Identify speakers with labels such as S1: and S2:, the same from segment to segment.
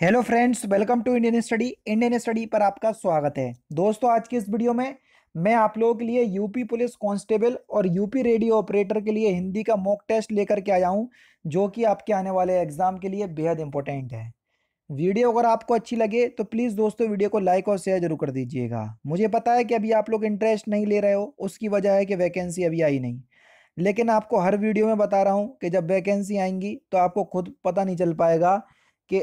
S1: hello friends welcome to Indian study Indian study पर आपका स्वागत है दोस्तों आज की इस वीडियो में मैं आप लोगों के लिए यूपी पुलिस कांस्टेबल और यूपी रेडियो ऑपरेटर के लिए हिंदी का मॉक टेस्ट लेकर के आया हूं जो कि आपके आने वाले एग्जाम के लिए बेहद इंपॉर्टेंट है वीडियो अगर आपको अच्छी लगे तो प्लीज़ दोस्तों वीडियो को लाइक और शेयर जरूर कर दीजिएगा मुझे पता है कि अभी आप लोग इंटरेस्ट नहीं ले रहे हो उसकी वजह है कि वैकेंसी अभी आई नहीं लेकिन आपको हर वीडियो में बता रहा हूँ कि जब वैकेंसी आएंगी तो आपको खुद पता नहीं चल पाएगा कि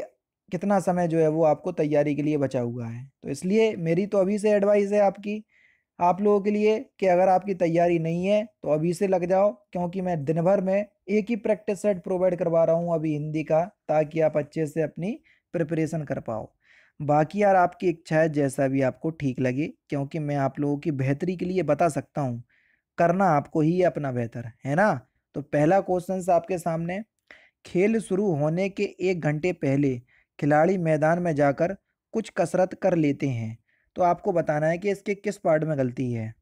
S1: कितना समय जो है वो आपको तैयारी के लिए बचा हुआ है तो इसलिए मेरी तो अभी से एडवाइस है आपकी आप लोगों के लिए कि अगर आपकी तैयारी नहीं है तो अभी से लग जाओ क्योंकि मैं दिन भर में एक ही प्रैक्टिस सेट प्रोवाइड करवा रहा हूँ अभी हिंदी का ताकि आप अच्छे से अपनी प्रिपरेशन कर पाओ बाकी यार आपकी इच्छा है जैसा भी आपको ठीक लगे क्योंकि मैं आप लोगों की बेहतरी के लिए बता सकता हूँ करना आपको ही अपना बेहतर है ना तो पहला क्वेश्चन आपके सामने खेल शुरू होने के एक घंटे पहले खिलाड़ी मैदान में जाकर कुछ कसरत कर लेते हैं तो आपको बताना है कि इसके किस पार्ट में गलती है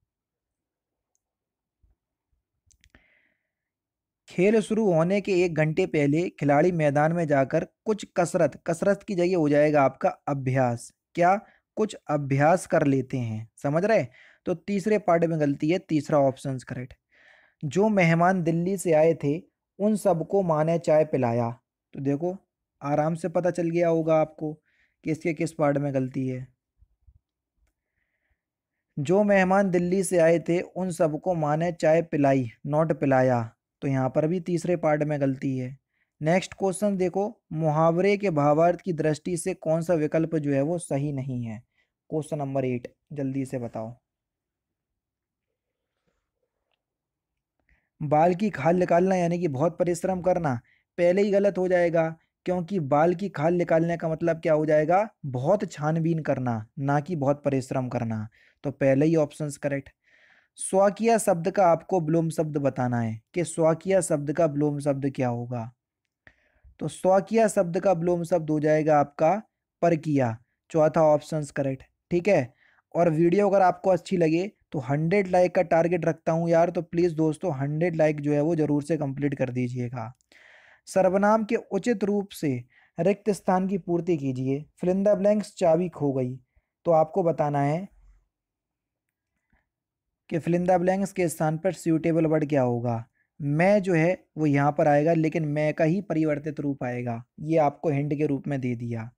S1: खेल शुरू होने के एक घंटे पहले खिलाड़ी मैदान में जाकर कुछ कसरत कसरत की जगह हो जाएगा आपका अभ्यास क्या कुछ अभ्यास कर लेते हैं समझ रहे तो तीसरे पार्ट में गलती है तीसरा ऑप्शन करेक्ट जो मेहमान दिल्ली से आए थे उन सबको माने चाय पिलाया तो देखो आराम से पता चल गया होगा आपको कि इसके किस पार्ट में गलती है जो मेहमान दिल्ली से आए थे उन सबको माँ ने चाय पिलाई नॉट पिलाया तो यहाँ पर भी तीसरे पार्ट में गलती है नेक्स्ट क्वेश्चन देखो मुहावरे के भावार्थ की दृष्टि से कौन सा विकल्प जो है वो सही नहीं है क्वेश्चन नंबर एट जल्दी से बताओ बाल की खाल निकालना यानी कि बहुत परिश्रम करना पहले ही गलत हो जाएगा क्योंकि बाल की खाल निकालने का मतलब क्या हो जाएगा बहुत छानबीन करना ना कि बहुत परिश्रम करना तो पहले ही ऑप्शन करेक्ट स्वाकिया शब्द का आपको ब्लोम शब्द बताना है कि स्वाकिया शब्द का ब्लोम शब्द क्या होगा तो स्वाकिया शब्द का ब्लोम शब्द हो जाएगा आपका परकिया चौथा ऑप्शन करेक्ट ठीक है और वीडियो अगर आपको अच्छी लगे तो हंड्रेड लाइक का टारगेट रखता हूँ यार तो प्लीज़ दोस्तों हंड्रेड लाइक जो है वो ज़रूर से कंप्लीट कर दीजिएगा सर्वनाम के उचित रूप से रिक्त स्थान की पूर्ति कीजिए फिलिंदा ब्लैंक्स चाबी खो गई तो आपको बताना है कि फिलिंदा ब्लैंक्स के स्थान पर सूटेबल वर्ड क्या होगा मैं जो है वो यहाँ पर आएगा लेकिन मैं का ही परिवर्तित रूप आएगा ये आपको हिंड के रूप में दे दिया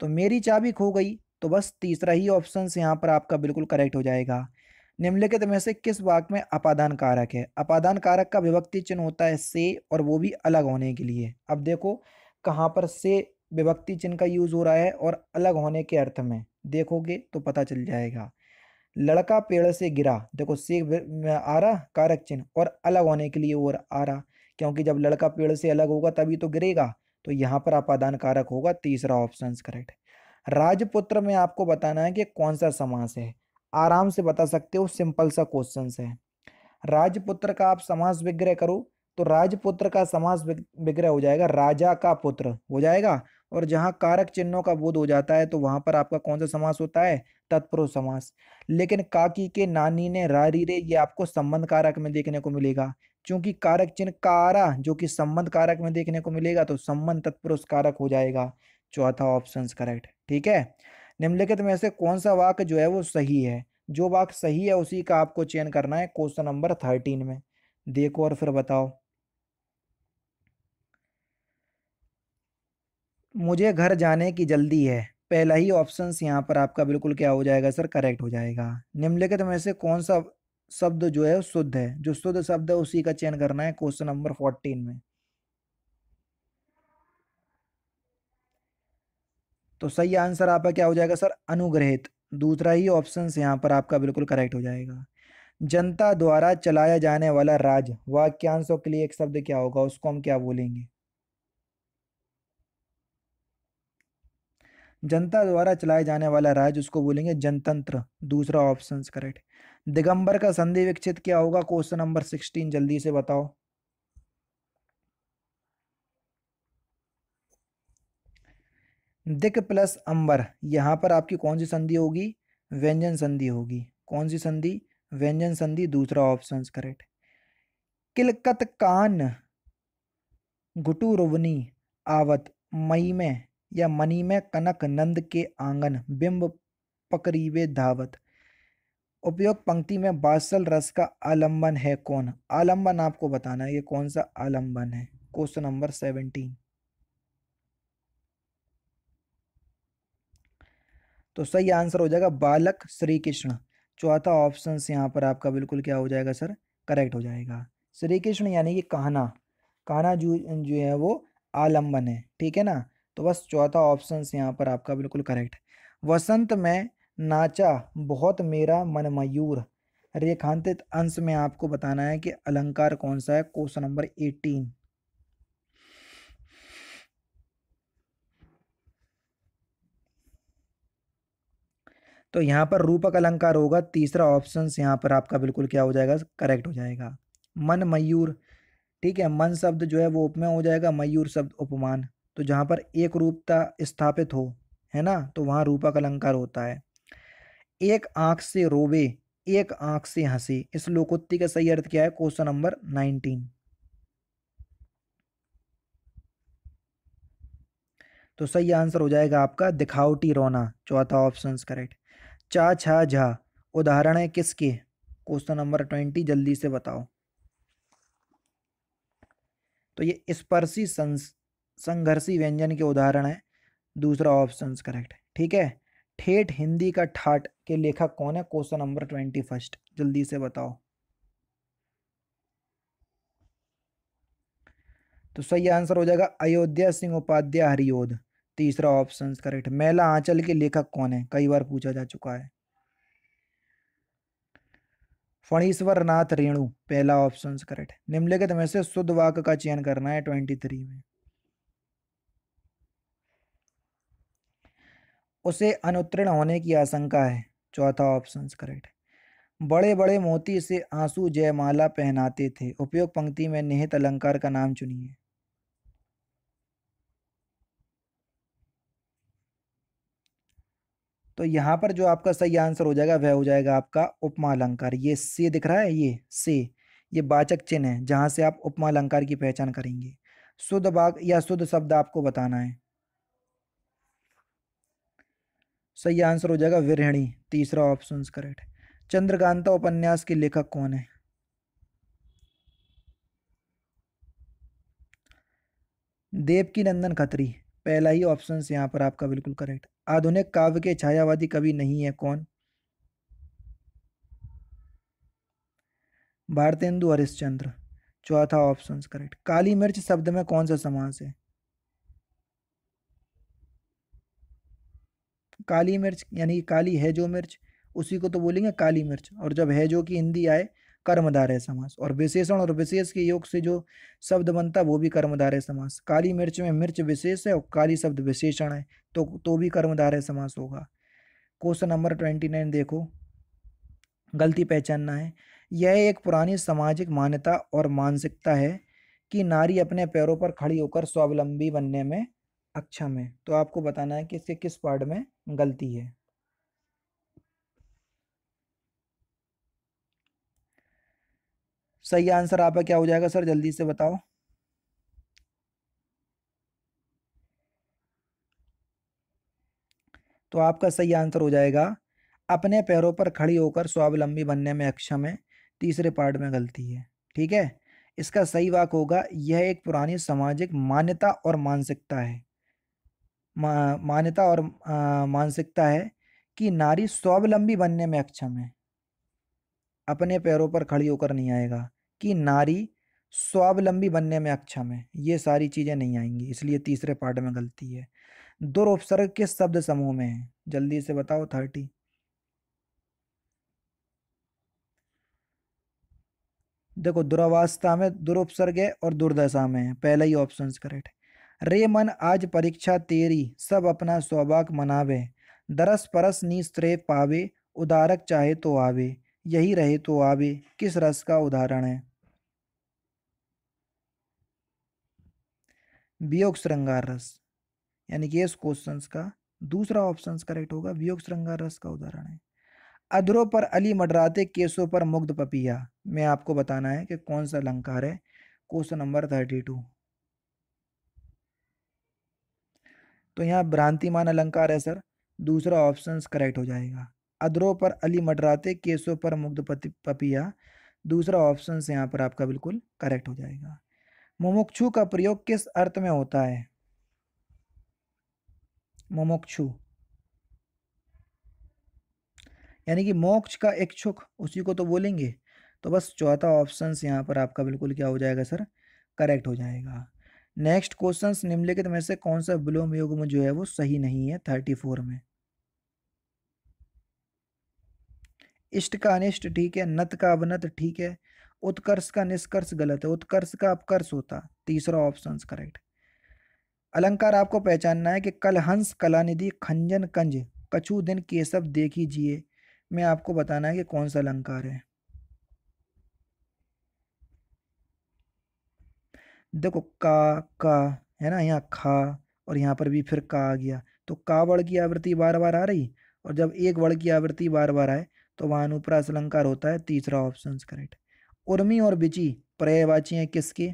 S1: तो मेरी चाबी खो गई तो बस तीसरा ही ऑप्शन यहाँ पर आपका बिल्कुल करेक्ट हो जाएगा निम्नलिखित में से किस वाक में अपादान कारक है अपादान कारक का विभक्ति चिन्ह होता है से और वो भी अलग होने के लिए अब देखो कहाँ पर से विभक्ति चिन्ह का यूज़ हो रहा है और अलग होने के अर्थ में देखोगे तो पता चल जाएगा लड़का पेड़ से गिरा देखो से आ रहा कारक चिन्ह और अलग होने के लिए और आ रहा क्योंकि जब लड़का पेड़ से अलग होगा तभी तो गिरेगा तो यहाँ पर अपादान कारक होगा तीसरा ऑप्शन करेक्ट राजपुत्र में आपको बताना है कि कौन सा समास है आराम से बता सकते हो सिंपल सा क्वेश्चन है राजपुत्र का आप समास विग्रह करो तो राजपुत्र का समास विग्रह हो जाएगा राजा का पुत्र हो जाएगा और जहाँ कारक चिन्हों का बोध हो जाता है तो वहाँ पर आपका कौन सा समास होता है तत्पुरुष समास लेकिन काकी के नानी ने रारी रे ये आपको संबंध कारक में देखने को मिलेगा क्योंकि कारक चिन्ह कारा जो कि संबंध कारक में देखने को मिलेगा तो संबंध तत्पुरुष कारक हो जाएगा चौथा ऑप्शन करेक्ट ठीक है निम्नलिखित में से कौन सा वाक्य जो है वो सही है जो वाक्य सही है उसी का आपको चयन करना है क्वेश्चन नंबर थर्टीन में देखो और फिर बताओ मुझे घर जाने की जल्दी है पहला ही ऑप्शन यहाँ पर आपका बिल्कुल क्या हो जाएगा सर करेक्ट हो जाएगा निम्नलिखित में से कौन सा शब्द जो है शुद्ध है जो शुद्ध शब्द है उसी का चयन करना है क्वेश्चन नंबर फोर्टीन में तो सही आंसर आपका क्या हो जाएगा सर अनुग्रहित दूसरा ही ऑप्शन यहाँ पर आपका बिल्कुल करेक्ट हो जाएगा जनता द्वारा चलाया जाने वाला राज वाक्यांशों के लिए एक शब्द क्या होगा उसको हम क्या बोलेंगे जनता द्वारा चलाया जाने वाला राज उसको बोलेंगे जनतंत्र दूसरा ऑप्शन करेक्ट दिगंबर का संधि विकसित क्या होगा क्वेश्चन नंबर सिक्सटीन जल्दी से बताओ दिक प्लस अंबर यहाँ पर आपकी कौन सी संधि होगी व्यंजन संधि होगी कौन सी संधि व्यंजन संधि दूसरा ऑप्शन करेक्ट किलकत कान घुटू आवत मई में या मनी में कनक नंद के आंगन बिंब पकरीबे धावत उपयोग पंक्ति में बासल रस का आलंबन है कौन आलंबन आपको बताना है ये कौन सा आलंबन है क्वेश्चन नंबर सेवेंटीन तो सही आंसर हो जाएगा बालक श्री कृष्ण चौथा ऑप्शन यहाँ पर आपका बिल्कुल क्या हो जाएगा सर करेक्ट हो जाएगा श्री कृष्ण यानी कि कहना कहना जो जो है वो आलम्बन है ठीक है ना तो बस चौथा ऑप्शन यहाँ पर आपका बिल्कुल करेक्ट वसंत में नाचा बहुत मेरा मन मयूर रेखांतित अंश में आपको बताना है कि अलंकार कौन सा है क्वेश्चन नंबर एटीन तो यहाँ पर रूपक अलंकार होगा तीसरा ऑप्शन यहाँ पर आपका बिल्कुल क्या हो जाएगा करेक्ट हो जाएगा मन मयूर ठीक है मन शब्द जो है वो उपमय हो जाएगा मयूर शब्द उपमान तो जहाँ पर एक रूपता स्थापित हो है ना तो वहाँ रूपक अलंकार होता है एक आँख से रोवे एक आँख से हंसे इस लोकोत्ति का सही अर्थ क्या है क्वेश्चन नंबर नाइनटीन तो सही आंसर हो जाएगा आपका दिखावटी रोना चौथा ऑप्शन करेक्ट चा छा झा उदाहरण है किसके क्वेश्चन नंबर ट्वेंटी जल्दी से बताओ तो ये स्पर्शी संघर्षी व्यंजन के उदाहरण है दूसरा ऑप्शन करेक्ट ठीक है ठेठ हिंदी का ठाट के लेखक कौन है क्वेश्चन नंबर ट्वेंटी फर्स्ट जल्दी से बताओ तो सही आंसर हो जाएगा अयोध्या सिंह उपाध्याय हरिओध तीसरा ऑप्शन करेक्ट मेला आंचल के लेखक कौन है कई बार पूछा जा चुका है फणीश्वर नाथ रेणु पहला ऑप्शन करेक्ट निम्नलिखित में से शुद्ध वाक का चयन करना है ट्वेंटी थ्री में उसे अनुत्तीर्ण होने की आशंका है चौथा ऑप्शन करेक्ट बड़े बड़े मोती से आंसू जयमाला पहनाते थे उपयोग पंक्ति में निहित अलंकार का नाम चुनिए तो यहाँ पर जो आपका सही आंसर हो जाएगा वह हो जाएगा आपका उपमा अलंकार ये से दिख रहा है ये से ये वाचक चिन्ह है जहाँ से आप उपमा अलंकार की पहचान करेंगे शुद्ध वाक या शुद्ध शब्द आपको बताना है सही आंसर हो जाएगा विरहिणी तीसरा ऑप्शन करेक्ट चंद्रकांता उपन्यास के लेखक कौन है देवकी नंदन खत्री पहला ही ऑप्शन यहाँ पर आपका बिल्कुल करेक्ट आधुनिक काव्य के छायावादी कवि नहीं है कौन भारतेंदु हरिश्चंद्र चौथा ऑप्शन करेक्ट काली मिर्च शब्द में कौन सा समास है काली मिर्च यानी काली है जो मिर्च उसी को तो बोलेंगे काली मिर्च और जब है जो की हिंदी आए कर्मधारय समास और विशेषण और विशेष के योग से जो शब्द बनता है वो भी कर्मधारय समास काली मिर्च में मिर्च विशेष है और काली शब्द विशेषण है तो तो भी कर्मधारय समास होगा क्वेश्चन नंबर ट्वेंटी नाइन देखो गलती पहचानना है यह एक पुरानी सामाजिक मान्यता और मानसिकता है कि नारी अपने पैरों पर खड़ी होकर स्वावलंबी बनने में अक्षम है तो आपको बताना है कि इसके किस पार्ट में गलती है सही आंसर आपका क्या हो जाएगा सर जल्दी से बताओ तो आपका सही आंसर हो जाएगा अपने पैरों पर खड़ी होकर स्वावलंबी बनने में अक्षम है तीसरे पार्ट में गलती है ठीक है इसका सही वाक होगा यह एक पुरानी सामाजिक मान्यता और मानसिकता है मा, मान्यता और मानसिकता है कि नारी स्वावलंबी बनने में अक्षम है अपने पैरों पर खड़ी होकर नहीं आएगा कि नारी स्वावलंबी बनने में अक्षम है ये सारी चीज़ें नहीं आएंगी इसलिए तीसरे पार्ट में गलती है दुर्पसर्ग के शब्द समूह में है जल्दी से बताओ थर्टी देखो दुरावस्था में दुरुपसर्ग है और दुर्दशा में है पहला ही ऑप्शन करेक्ट है रे मन आज परीक्षा तेरी सब अपना सौभाग मनावे दरस परस नी निस्त्रे पावे उदारक चाहे तो आवे यही रहे तो आवे किस रस का उदाहरण है वियोग श्रृंगार रस यानी कि इस क्वेश्चन का दूसरा ऑप्शन करेक्ट होगा वियोग श्रृंगार रस का उदाहरण है अधरों पर अली मडराते केसों पर मुग्ध पपिया में आपको बताना है कि कौन सा अलंकार है क्वेश्चन नंबर थर्टी टू तो यहाँ भ्रांतिमान अलंकार है सर दूसरा ऑप्शन करेक्ट हो जाएगा अधरों पर अली मडराते केसों पर मुग्ध पपिया दूसरा ऑप्शन यहाँ पर आपका बिल्कुल करेक्ट हो जाएगा मुमुक्षु का प्रयोग किस अर्थ में होता है मुमुक्षु यानी कि मोक्ष का इच्छुक उसी को तो बोलेंगे तो बस चौथा ऑप्शन यहाँ पर आपका बिल्कुल क्या हो जाएगा सर करेक्ट हो जाएगा नेक्स्ट क्वेश्चन निम्नलिखित में से कौन सा विलोम में जो है वो सही नहीं है थर्टी फोर में इष्ट का अनिष्ट ठीक है नत का अवनत ठीक है उत्कर्ष का निष्कर्ष गलत है उत्कर्ष का अपकर्ष होता तीसरा ऑप्शन करेक्ट अलंकार आपको पहचानना है कि कल हंस कलानिधि खंजन कंज कछु दिन केसव देखी जिए मैं आपको बताना है कि कौन सा अलंकार है देखो का का है ना यहाँ खा और यहाँ पर भी फिर का आ गया तो का वर्ण की आवृत्ति बार बार आ रही और जब एक वर्ण की आवृत्ति बार बार आए तो वहाँ अनुप्रास अलंकार होता है तीसरा ऑप्शन करेक्ट उर्मी और बिची पर्यायवाची हैं किसके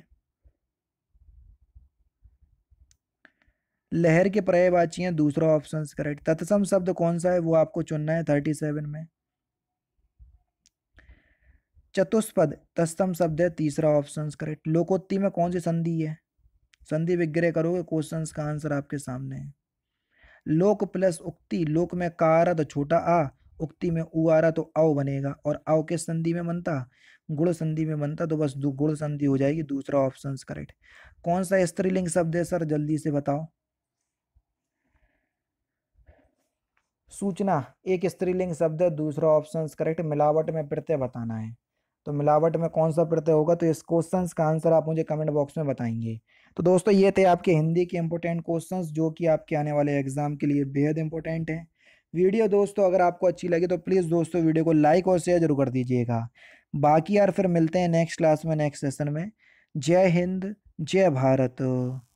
S1: लहर के पर्यायवाची हैं दूसरा ऑप्शन करेक्ट तत्सम शब्द कौन सा है वो आपको चुनना है थर्टी सेवन में चतुष्पद तत्सम शब्द है तीसरा ऑप्शन करेक्ट लोकोत्ती में कौन सी संधि है संधि विग्रह करोगे क्वेश्चन का आंसर आपके सामने है लोक प्लस उक्ति लोक में का आ रहा तो छोटा आ उक्ति में उ आ रहा तो आओ बनेगा और आओ किस संधि में बनता गुड़ संधि में बनता तो बस गुण संधि हो जाएगी दूसरा ऑप्शन करेक्ट कौन सा स्त्रीलिंग शब्द है सर जल्दी से बताओ सूचना एक स्त्रीलिंग शब्द है दूसरा ऑप्शन करेक्ट मिलावट में प्रत्यय बताना है तो मिलावट में कौन सा प्रत्यय होगा तो इस क्वेश्चन का आंसर आप मुझे कमेंट बॉक्स में बताएंगे तो दोस्तों ये थे आपके हिंदी के इंपोर्टेंट क्वेश्चंस जो कि आपके आने वाले एग्जाम के लिए बेहद इंपॉर्टेंट हैं वीडियो दोस्तों अगर आपको अच्छी लगे तो प्लीज़ दोस्तों वीडियो को लाइक और शेयर जरूर कर दीजिएगा बाकी यार फिर मिलते हैं नेक्स्ट क्लास में नेक्स्ट सेशन में जय हिंद जय भारत